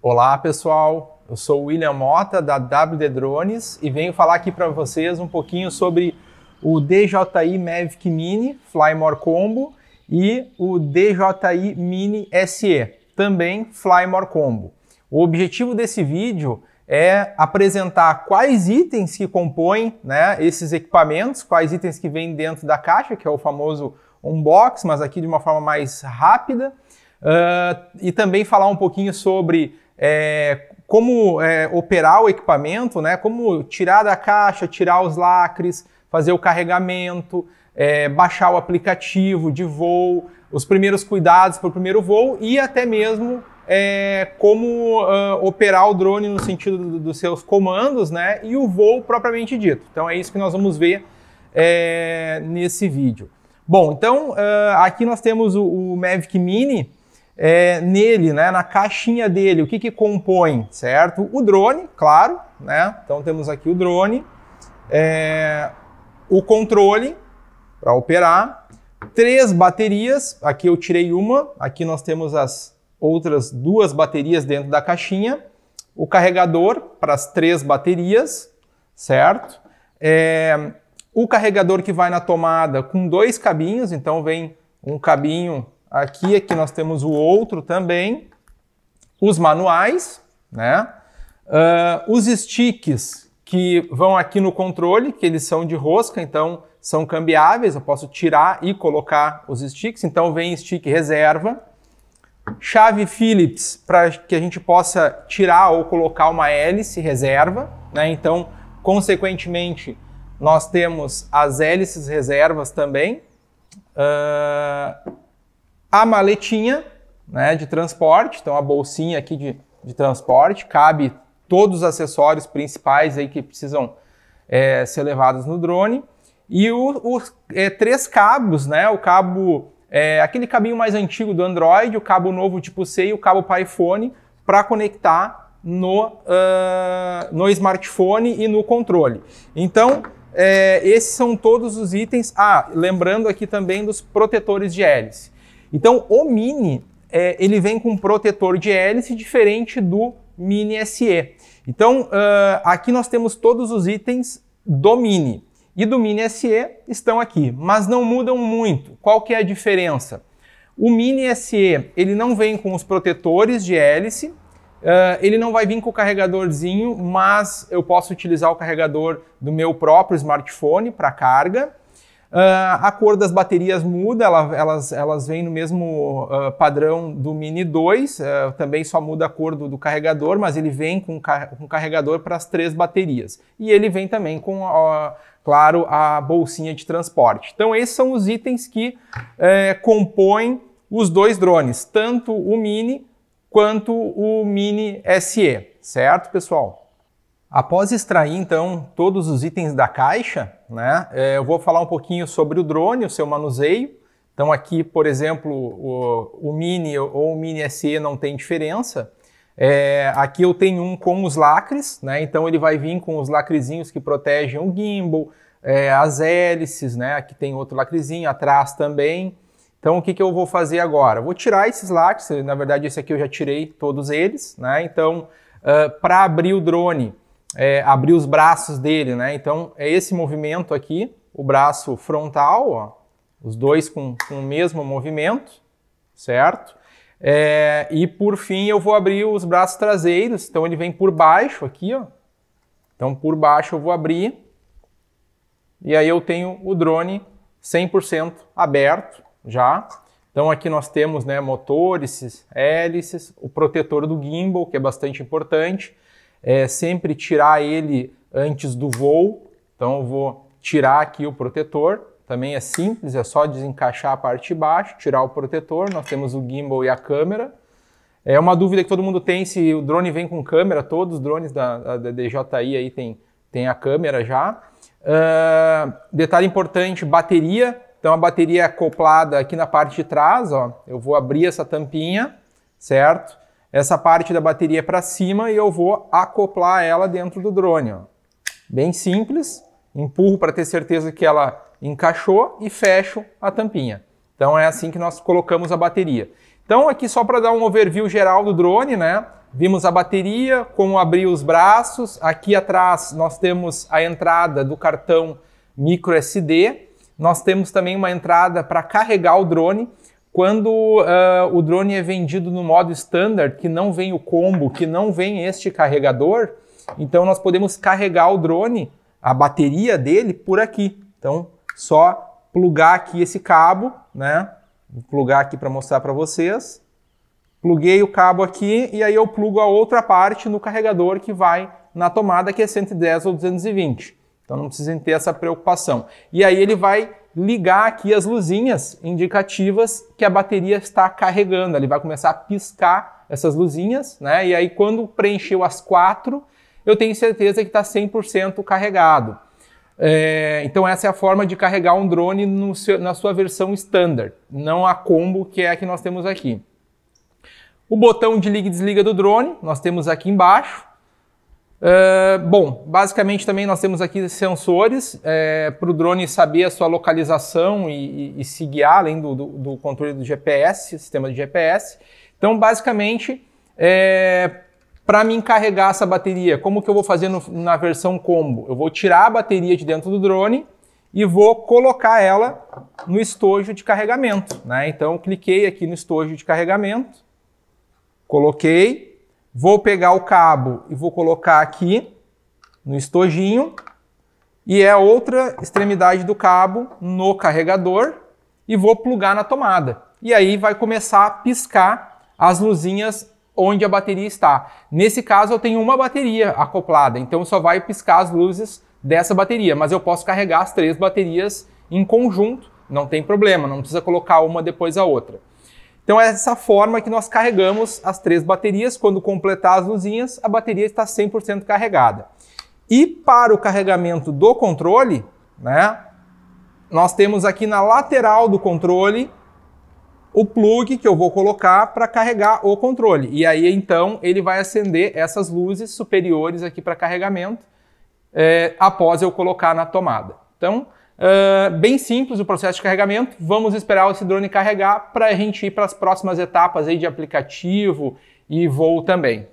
Olá pessoal, eu sou o William Mota da WD Drones e venho falar aqui para vocês um pouquinho sobre o DJI Mavic Mini Fly More Combo e o DJI Mini SE, também Fly More Combo. O objetivo desse vídeo é apresentar quais itens que compõem né, esses equipamentos, quais itens que vêm dentro da caixa, que é o famoso unbox, mas aqui de uma forma mais rápida, uh, e também falar um pouquinho sobre é, como é, operar o equipamento, né? como tirar da caixa, tirar os lacres, fazer o carregamento, é, baixar o aplicativo de voo, os primeiros cuidados para o primeiro voo e até mesmo é, como uh, operar o drone no sentido dos do seus comandos né, e o voo propriamente dito. Então é isso que nós vamos ver é, nesse vídeo. Bom, então uh, aqui nós temos o, o Mavic Mini, é, nele, né, na caixinha dele, o que, que compõe, certo? O drone, claro, né? Então temos aqui o drone, é, o controle para operar, três baterias, aqui eu tirei uma, aqui nós temos as outras duas baterias dentro da caixinha, o carregador para as três baterias, certo? É, o carregador que vai na tomada com dois cabinhos, então vem um cabinho Aqui, aqui é nós temos o outro também. Os manuais, né? Uh, os sticks que vão aqui no controle, que eles são de rosca, então são cambiáveis. Eu posso tirar e colocar os sticks. Então vem stick reserva. Chave Phillips para que a gente possa tirar ou colocar uma hélice reserva. Né? Então, consequentemente, nós temos as hélices reservas também. Uh, a maletinha né, de transporte, então a bolsinha aqui de, de transporte, cabe todos os acessórios principais aí que precisam é, ser levados no drone. E os é, três cabos, né? O cabo, é, aquele cabinho mais antigo do Android, o cabo novo tipo C e o cabo para iPhone para conectar no, uh, no smartphone e no controle. Então, é, esses são todos os itens. Ah, lembrando aqui também dos protetores de hélice. Então, o Mini, é, ele vem com um protetor de hélice diferente do Mini SE. Então, uh, aqui nós temos todos os itens do Mini. E do Mini SE estão aqui, mas não mudam muito. Qual que é a diferença? O Mini SE, ele não vem com os protetores de hélice, Uh, ele não vai vir com o carregadorzinho, mas eu posso utilizar o carregador do meu próprio smartphone para carga. Uh, a cor das baterias muda, ela, elas, elas vêm no mesmo uh, padrão do Mini 2, uh, ah, também só muda a cor do, do carregador, mas ele vem com, um carregador para as três baterias. E ele vem também com, claro, a bolsinha de transporte. Então, esses são os itens que é, compõem os dois drones, tanto o Mini quanto o Mini SE, certo, pessoal? Após extrair então todos os itens da caixa, né, é, eu vou falar um pouquinho sobre o drone, o seu manuseio. Então aqui, por exemplo, o, o Mini ou o Mini SE não tem diferença. É, aqui eu tenho um com os lacres, né, então ele vai vir com os lacrezinhos que protegem o gimbal, é, as hélices, né, aqui tem outro lacrezinho, atrás também. Então o que, que eu vou fazer agora? Vou tirar esses lacres, na verdade esse aqui eu já tirei todos eles, né, então uh, ah, para abrir o drone é, abrir os braços dele, né? Então é esse movimento aqui, o braço frontal, ó, os dois com, com o mesmo movimento, certo? É, e por fim eu vou abrir os braços traseiros, então ele vem por baixo aqui, ó. Então por baixo eu vou abrir e aí eu tenho o drone 100% aberto já. Então aqui nós temos né, motores, hélices, o protetor do gimbal, que é bastante importante é sempre tirar ele antes do voo. Então eu vou tirar aqui o protetor. Também é simples, é só desencaixar a parte de baixo, tirar o protetor. Nós temos o gimbal e a câmera. É uma dúvida que todo mundo tem se o drone vem com câmera. Todos os drones da, da DJI aí tem, tem a câmera já. Uh, detalhe importante, bateria. Então a bateria é acoplada aqui na parte de trás, ó. Eu vou abrir essa tampinha, certo? essa parte da bateria para cima e eu vou acoplar ela dentro do drone. Ó. Bem simples, empurro para ter certeza que ela encaixou e fecho a tampinha. Então é assim que nós colocamos a bateria. Então aqui só para dar um overview geral do drone, né? Vimos a bateria, como abrir os braços. Aqui atrás nós temos a entrada do cartão micro SD. Nós temos também uma entrada para carregar o drone quando uh, o drone é vendido no modo standard, que não vem o combo, que não vem este carregador, então nós podemos carregar o drone, a bateria dele, por aqui. Então, só plugar aqui esse cabo, né? Vou plugar aqui para mostrar para vocês. Pluguei o cabo aqui e aí eu plugo a outra parte no carregador que vai na tomada, que é 110 ou 220. Então não precisem ter essa preocupação. E aí ele vai ligar aqui as luzinhas indicativas que a bateria está carregando. Ele vai começar a piscar essas luzinhas, né? E aí quando preencheu as quatro, eu tenho certeza que está 100% carregado. É, então essa é a forma de carregar um drone seu, na sua versão standard, não a combo que é a que nós temos aqui. O botão de liga e desliga do drone, nós temos aqui embaixo. É, bom, basicamente também nós temos aqui sensores é, para o drone saber a sua localização e, e, e se guiar, além do, do, do, controle do GPS, sistema de GPS. Então, basicamente, é, para me encarregar essa bateria, como que eu vou fazer no, na versão combo? Eu vou tirar a bateria de dentro do drone e vou colocar ela no estojo de carregamento. Né? Então, cliquei aqui no estojo de carregamento, coloquei, Vou pegar o cabo e vou colocar aqui no estojinho. E é a outra extremidade do cabo no carregador. E vou plugar na tomada. E aí vai começar a piscar as luzinhas onde a bateria está. Nesse caso, eu tenho uma bateria acoplada, então só vai piscar as luzes dessa bateria, mas eu posso carregar as três baterias em conjunto, não tem problema, não precisa colocar uma depois a outra. Então é dessa forma que nós carregamos as três baterias. Quando completar as luzinhas, a bateria está 100% carregada. E para o carregamento do controle, né, nós temos aqui na lateral do controle o plug que eu vou colocar para carregar o controle. E aí então ele vai acender essas luzes superiores aqui para carregamento é, após eu colocar na tomada. Então Uh, bem simples o processo de carregamento. Vamos esperar esse drone carregar para a gente ir para as próximas etapas aí de aplicativo e voo também.